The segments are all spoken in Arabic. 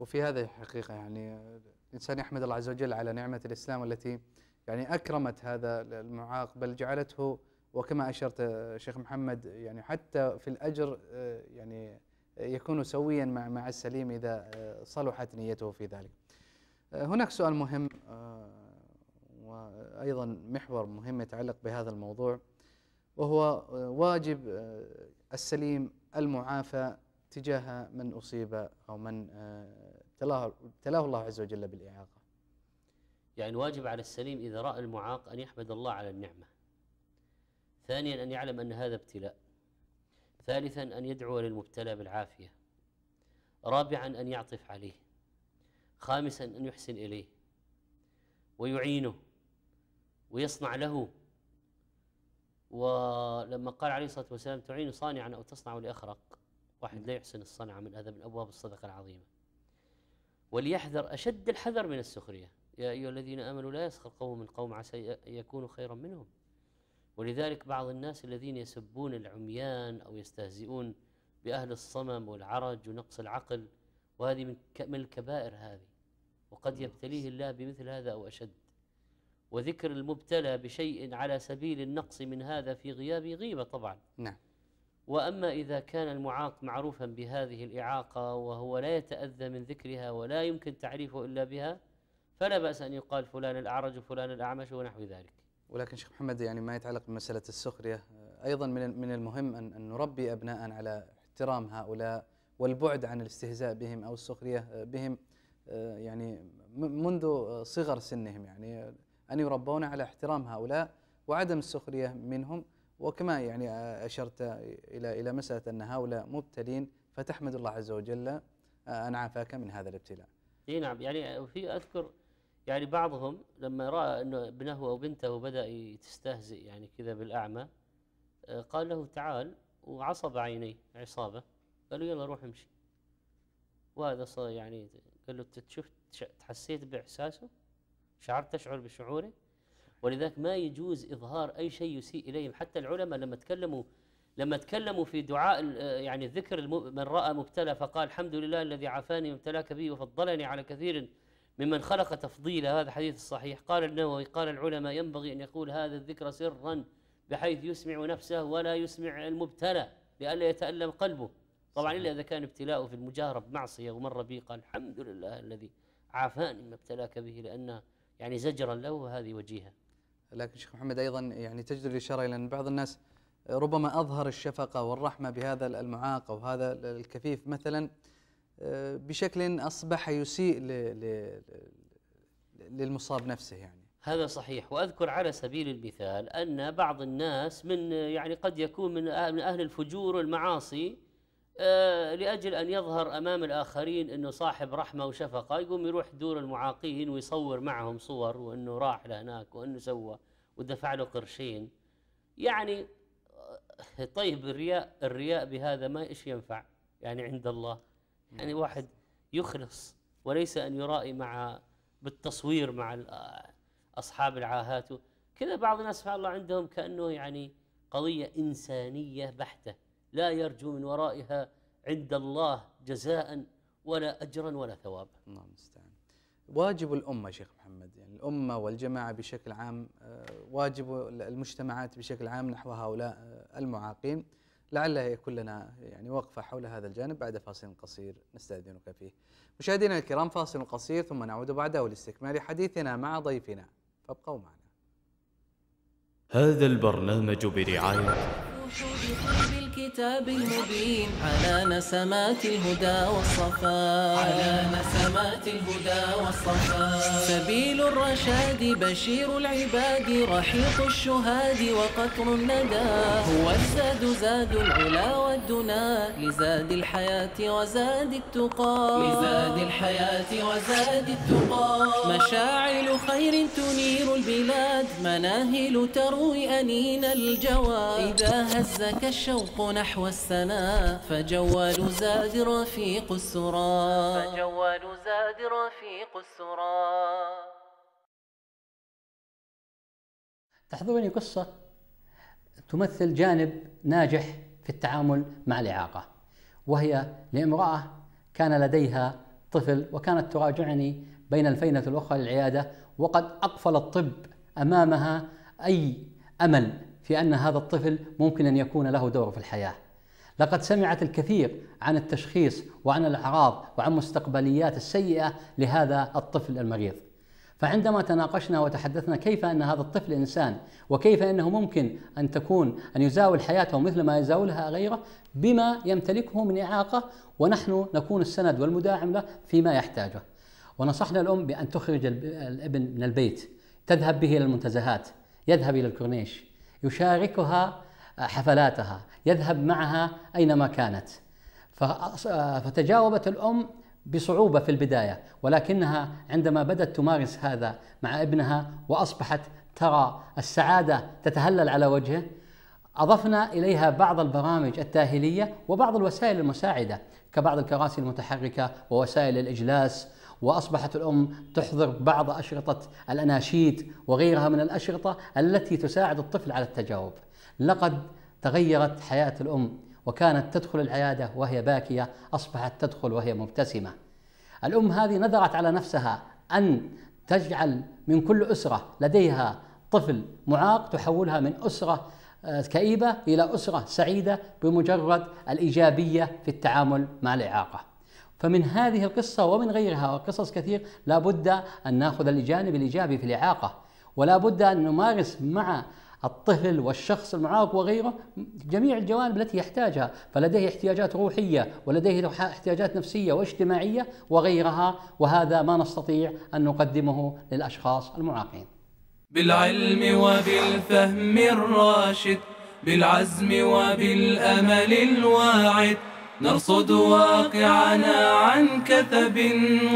وفي هذا حقيقة يعني الإنسان يحمد الله عز وجل على نعمة الإسلام التي يعني أكرمت هذا المعاق بل جعلته وكما أشرت شيخ محمد يعني حتى في الأجر آه، يعني يكون سويا مع مع السليم إذا آه، صلحت نيته في ذلك آه، هناك سؤال مهم وأيضا محور مهم يتعلق بهذا الموضوع وهو واجب السليم المعافى تجاه من أصيب أو من ابتلاه آه، ابتلاه الله عز وجل بالإعاقة يعني واجب على السليم إذا رأى المعاق أن يحمد الله على النعمة ثانيا أن يعلم أن هذا ابتلاء ثالثا أن يدعو للمبتلى بالعافية رابعا أن يعطف عليه خامسا أن يحسن إليه ويعينه ويصنع له ولما قال عليه الصلاة والسلام تعين صانعا أو تصنع لأخرق واحد لا يحسن الصنعة من هذا من أبواب الصدقة العظيمة وليحذر أشد الحذر من السخرية يا أيها الذين آمنوا لا يسخر قوم من قوم عسى يكونوا خيرا منهم ولذلك بعض الناس الذين يسبون العميان أو يستهزئون بأهل الصمم والعرج ونقص العقل وهذه من من الكبائر هذه وقد يبتليه الله بمثل هذا أو أشد وذكر المبتلى بشيء على سبيل النقص من هذا في غيابه غيبة طبعا نعم واما اذا كان المعاق معروفا بهذه الاعاقه وهو لا يتاذى من ذكرها ولا يمكن تعريفه الا بها فلا باس ان يقال فلان الاعرج وفلان الاعمش ونحو ذلك. ولكن شيخ محمد يعني ما يتعلق بمساله السخريه ايضا من من المهم ان ان نربي ابناء على احترام هؤلاء والبعد عن الاستهزاء بهم او السخريه بهم آه، يعني منذ صغر سنهم يعني ان يربون على احترام هؤلاء وعدم السخريه منهم وكما يعني أشرت إلى إلى مسألة أن هؤلاء مبتلين فتحمد الله عز وجل آه، أن عافاك من هذا الابتلاء اي نعم يعني في أذكر يعني بعضهم لما رأى انه ابنه أو بنته بدأ تستهزئ يعني كذا بالأعمى آه، قال له تعال وعصب عينيه عصابة قال له يلا روح امشي وهذا صار يعني قال له أنت شفت تحسيت بإحساسه شعرت تشعر بشعوره ولذلك ما يجوز اظهار اي شيء يسيء اليهم حتى العلماء لما تكلموا لما تكلموا في دعاء آه، يعني ذكر من راى مبتلى فقال الحمد لله الذي عافاني وابتلاك به وفضلني على كثير ممن خلق تفضيلا هذا حديث الصحيح قال النووي قال العلماء ينبغي ان يقول هذا الذكر سرا بحيث يسمع نفسه ولا يسمع المبتلى لئلا يتالم قلبه طبعا الا اذا كان ابتلاؤه في المجاهره بمعصيه ومر به قال الحمد لله الذي عافاني ما ابتلاك به لان يعني زجرا له هذه وجيهه لكن شيخ محمد ايضا يعني تجد الاشاره الى ان بعض الناس ربما اظهر الشفقه والرحمه بهذا المعاق او هذا الكفيف مثلا آه، بشكل اصبح يسيء للمصاب نفسه يعني هذا صحيح واذكر على سبيل المثال ان بعض الناس من يعني قد يكون من اهل الفجور والمعاصي آه، لأجل أن يظهر أمام الآخرين أنه صاحب رحمة وشفقة يقوم يروح دور المعاقين ويصور معهم صور وأنه راح لهناك وأنه سوى ودفع له قرشين يعني آه، طيب الرياء الرياء بهذا ما إيش ينفع يعني عند الله يعني نعم. واحد يخلص وليس أن يرائي مع بالتصوير مع آه، أصحاب العاهات كذا بعض الناس سبحان الله عندهم كأنه يعني قضية إنسانية بحتة لا يرجو من ورائها عند الله جزاء ولا أجرا ولا ثوابا الله المستعان واجب الأمة شيخ محمد يعني الأمة والجماعة بشكل عام آه، واجب المجتمعات بشكل عام نحو هؤلاء آه، المعاقين لعل يكون لنا يعني وقفة حول هذا الجانب بعد فاصل قصير نستأذنك فيه مشاهدينا الكرام فاصل قصير ثم نعود بعده لاستكمال حديثنا مع ضيفنا فابقوا معنا هذا البرنامج برعاية الكتاب المبين على نسمات الهدى والصفاء على نسمات الهدى والصفاء سبيل الرشاد بشير العباد رحيق الشهاد وقطر الندى هو الزاد زاد العلا والدنا لزاد الحياة وزاد التقى لزاد الحياة وزاد التقى مشاعل خير تنير البلاد مناهل تروي أنين الجوى إذا هزك الشوق نحو السنا فجوال زاد رفيق السرى فجوال زاد رفيق السرى تحضرني قصة تمثل جانب ناجح في التعامل مع الإعاقة وهي لامرأة كان لديها طفل وكانت تراجعني بين الفينة الأخرى للعيادة وقد أقفل الطب أمامها أي أمل في ان هذا الطفل ممكن ان يكون له دور في الحياه. لقد سمعت الكثير عن التشخيص وعن الاعراض وعن مستقبليات السيئه لهذا الطفل المريض. فعندما تناقشنا وتحدثنا كيف ان هذا الطفل انسان وكيف انه ممكن ان تكون ان يزاول حياته مثل ما يزاولها غيره بما يمتلكه من اعاقه ونحن نكون السند والمداعم له فيما يحتاجه. ونصحنا الام بان تخرج الابن من البيت، تذهب به الى المنتزهات، يذهب الى الكورنيش، يشاركها آه، حفلاتها يذهب معها أينما كانت آه، فتجاوبت الأم بصعوبة في البداية ولكنها عندما بدأت تمارس هذا مع ابنها وأصبحت ترى السعادة تتهلل على وجهه أضفنا إليها بعض البرامج التاهيلية وبعض الوسائل المساعدة كبعض الكراسي المتحركة ووسائل الإجلاس واصبحت الام تحضر بعض اشرطه الاناشيد وغيرها من الاشرطه التي تساعد الطفل على التجاوب. لقد تغيرت حياه الام وكانت تدخل العياده وهي باكيه اصبحت تدخل وهي مبتسمه. الام هذه نذرت على نفسها ان تجعل من كل اسره لديها طفل معاق تحولها من اسره آه، كئيبه الى اسره سعيده بمجرد الايجابيه في التعامل مع الاعاقه. فمن هذه القصة ومن غيرها وقصص كثير لا بد أن نأخذ الجانب الإيجابي في الإعاقة ولا بد أن نمارس مع الطفل والشخص المعاق وغيره جميع الجوانب التي يحتاجها فلديه احتياجات روحية ولديه احتياجات نفسية واجتماعية وغيرها وهذا ما نستطيع أن نقدمه للأشخاص المعاقين بالعلم وبالفهم الراشد بالعزم وبالأمل الواعد نرصد واقعنا عن كثب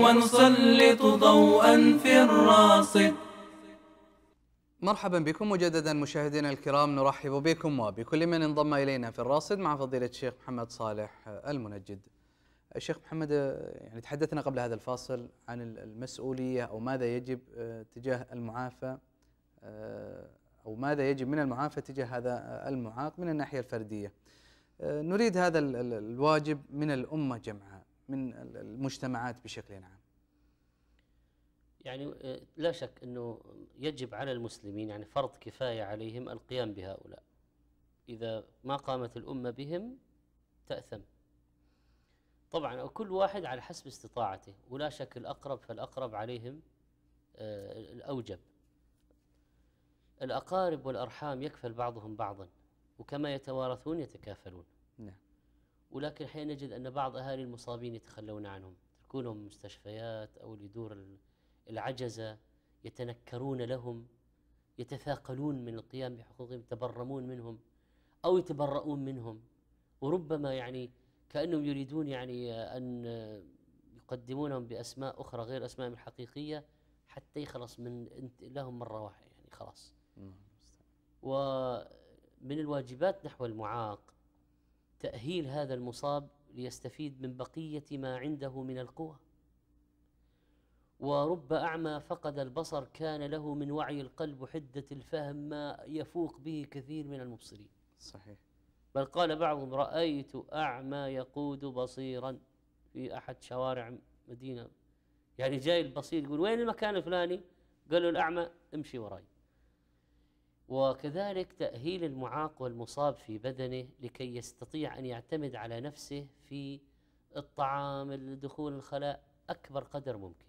ونسلط ضوءا في الراصد مرحبا بكم مجددا مشاهدينا الكرام نرحب بكم وبكل من انضم الينا في الراصد مع فضيله الشيخ محمد صالح المنجد. الشيخ محمد يعني تحدثنا قبل هذا الفاصل عن المسؤوليه او ماذا يجب آه، تجاه المعافى آه، او ماذا يجب من المعافى تجاه هذا آه، المعاق من الناحيه الفرديه. نريد هذا الواجب من الأمة جمعاء من المجتمعات بشكل عام يعني آه، لا شك أنه يجب على المسلمين يعني فرض كفاية عليهم القيام بهؤلاء إذا ما قامت الأمة بهم تأثم طبعا كل واحد على حسب استطاعته ولا شك الأقرب فالأقرب عليهم آه، الأوجب الأقارب والأرحام يكفل بعضهم بعضا وكما يتوارثون يتكافلون نعم ولكن حين نجد أن بعض أهالي المصابين يتخلون عنهم يتركونهم المستشفيات أو لدور العجزة يتنكرون لهم يتثاقلون من القيام بحقوقهم يتبرمون منهم أو يتبرؤون منهم وربما يعني كأنهم يريدون يعني أن يقدمونهم بأسماء أخرى غير أسمائهم الحقيقية حتى يخلص من لهم مرة واحدة يعني خلاص من الواجبات نحو المعاق تأهيل هذا المصاب ليستفيد من بقية ما عنده من القوى ورب أعمى فقد البصر كان له من وعي القلب وحدة الفهم ما يفوق به كثير من المبصرين صحيح بل قال بعضهم رأيت أعمى يقود بصيرا في أحد شوارع مدينة يعني جاي البصير يقول وين المكان الفلاني قال له الأعمى امشي وراي وكذلك تأهيل المعاق والمصاب في بدنه لكي يستطيع أن يعتمد على نفسه في الطعام دخول الخلاء أكبر قدر ممكن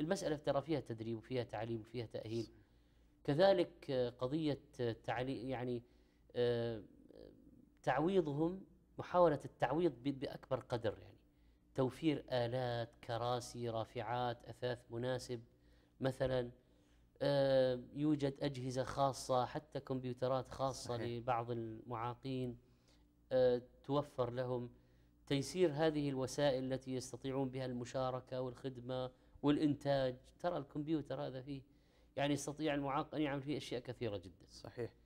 المسألة ترى فيها تدريب وفيها تعليم وفيها تأهيل كذلك قضية تعليم يعني آه، تعويضهم محاولة التعويض بأكبر قدر يعني توفير آلات كراسي رافعات أثاث مناسب مثلاً آه، يوجد أجهزة خاصة حتى كمبيوترات خاصة صحيح. لبعض المعاقين آه، توفر لهم تيسير هذه الوسائل التي يستطيعون بها المشاركة والخدمة والإنتاج ترى الكمبيوتر هذا فيه يعني يستطيع المعاق أن يعمل فيه أشياء كثيرة جدا صحيح